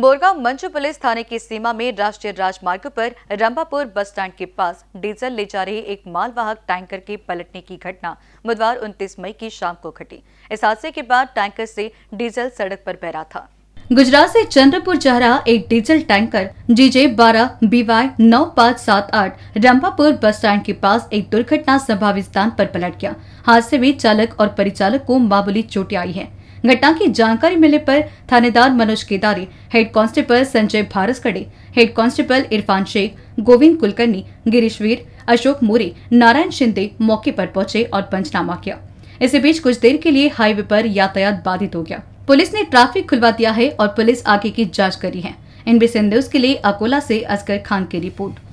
बोरगांव मंच पुलिस थाने की सीमा में राष्ट्रीय राजमार्ग पर रंबापुर बस स्टैंड के पास डीजल ले जा रही एक मालवाहक टैंकर के पलटने की घटना बुधवार 29 मई की शाम को घटी इस हादसे के बाद टैंकर से डीजल सड़क पर बह रहा था गुजरात से चंद्रपुर जा रहा एक डीजल टैंकर जीजे बारह बीवाई नौ पाँच सात आठ रंबापुर बस स्टैंड के पास एक दुर्घटना संभावित स्थान पर पलट गया हादसे में चालक और परिचालक को मामूली चोटें आई है घटना की जानकारी मिलने पर थानेदार Manoj Kedari head constable Sanjay Bharaskade head constable Irfan Shaikh Govind Kulkarni Girishvir Ashok More Narayan Shinde मौके पर पहुंचे और पंचनामा किया इसी बीच कुछ देर के लिए हाईवे पर यातायात बाधित हो गया पुलिस ने ट्रैफिक खुलवा दिया है और पुलिस आगे की जाँच करी है इन न्यूज के लिए अकोला ऐसी असगर खान की रिपोर्ट